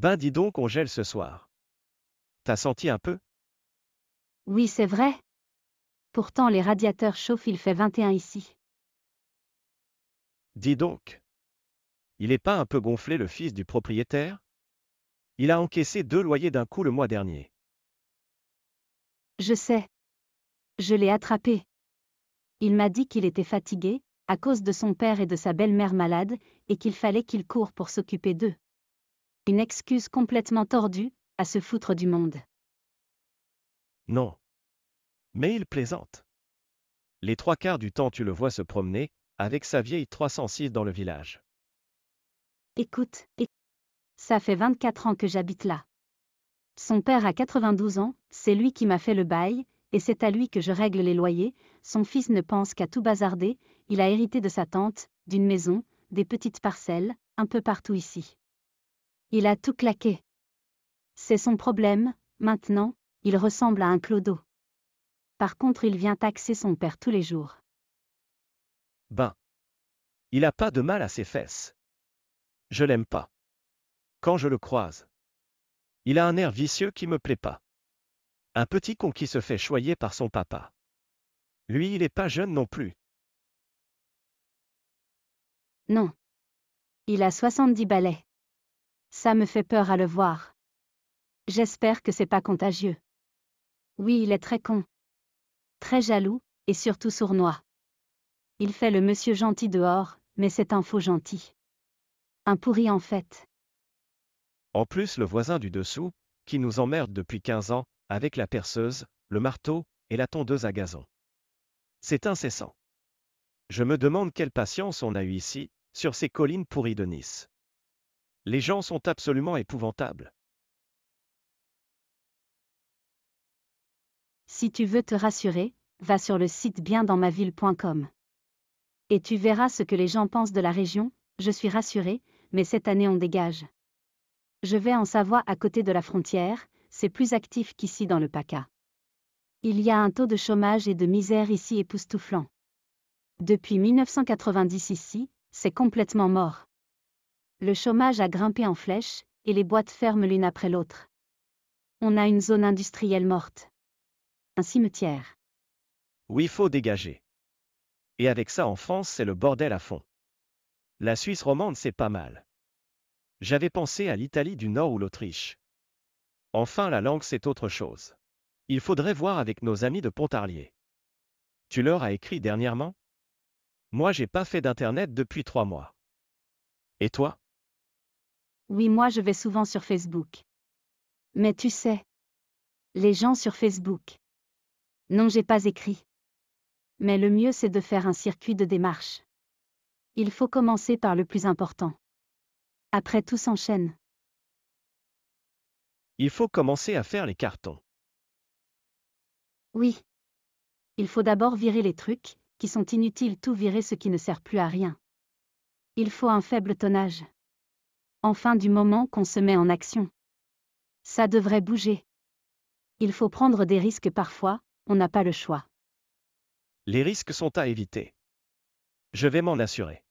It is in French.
Ben dis donc, on gèle ce soir. T'as senti un peu Oui, c'est vrai. Pourtant, les radiateurs chauffent, il fait 21 ici. Dis donc. Il n'est pas un peu gonflé le fils du propriétaire Il a encaissé deux loyers d'un coup le mois dernier. Je sais. Je l'ai attrapé. Il m'a dit qu'il était fatigué, à cause de son père et de sa belle-mère malade, et qu'il fallait qu'il court pour s'occuper d'eux. Une excuse complètement tordue, à se foutre du monde. Non. Mais il plaisante. Les trois quarts du temps tu le vois se promener, avec sa vieille 306 dans le village. Écoute, écoute. Ça fait 24 ans que j'habite là. Son père a 92 ans, c'est lui qui m'a fait le bail, et c'est à lui que je règle les loyers, son fils ne pense qu'à tout bazarder, il a hérité de sa tante, d'une maison, des petites parcelles, un peu partout ici. Il a tout claqué. C'est son problème, maintenant, il ressemble à un clodo. Par contre il vient taxer son père tous les jours. Ben. Il a pas de mal à ses fesses. Je l'aime pas. Quand je le croise. Il a un air vicieux qui me plaît pas. Un petit con qui se fait choyer par son papa. Lui il est pas jeune non plus. Non. Il a 70 balais. Ça me fait peur à le voir. J'espère que c'est pas contagieux. Oui, il est très con. Très jaloux, et surtout sournois. Il fait le monsieur gentil dehors, mais c'est un faux gentil. Un pourri en fait. En plus, le voisin du dessous, qui nous emmerde depuis 15 ans, avec la perceuse, le marteau et la tondeuse à gazon. C'est incessant. Je me demande quelle patience on a eu ici, sur ces collines pourries de Nice. Les gens sont absolument épouvantables. Si tu veux te rassurer, va sur le site biendansmaville.com. Et tu verras ce que les gens pensent de la région, je suis rassuré, mais cette année on dégage. Je vais en Savoie à côté de la frontière, c'est plus actif qu'ici dans le PACA. Il y a un taux de chômage et de misère ici époustouflant. Depuis 1990 ici, c'est complètement mort. Le chômage a grimpé en flèche, et les boîtes ferment l'une après l'autre. On a une zone industrielle morte. Un cimetière. Oui, faut dégager. Et avec ça en France, c'est le bordel à fond. La Suisse romande, c'est pas mal. J'avais pensé à l'Italie du Nord ou l'Autriche. Enfin, la langue, c'est autre chose. Il faudrait voir avec nos amis de Pontarlier. Tu leur as écrit dernièrement Moi, j'ai pas fait d'internet depuis trois mois. Et toi oui, moi je vais souvent sur Facebook. Mais tu sais, les gens sur Facebook. Non, j'ai pas écrit. Mais le mieux c'est de faire un circuit de démarche. Il faut commencer par le plus important. Après tout s'enchaîne. Il faut commencer à faire les cartons. Oui. Il faut d'abord virer les trucs, qui sont inutiles, tout virer ce qui ne sert plus à rien. Il faut un faible tonnage. Enfin du moment qu'on se met en action. Ça devrait bouger. Il faut prendre des risques parfois, on n'a pas le choix. Les risques sont à éviter. Je vais m'en assurer.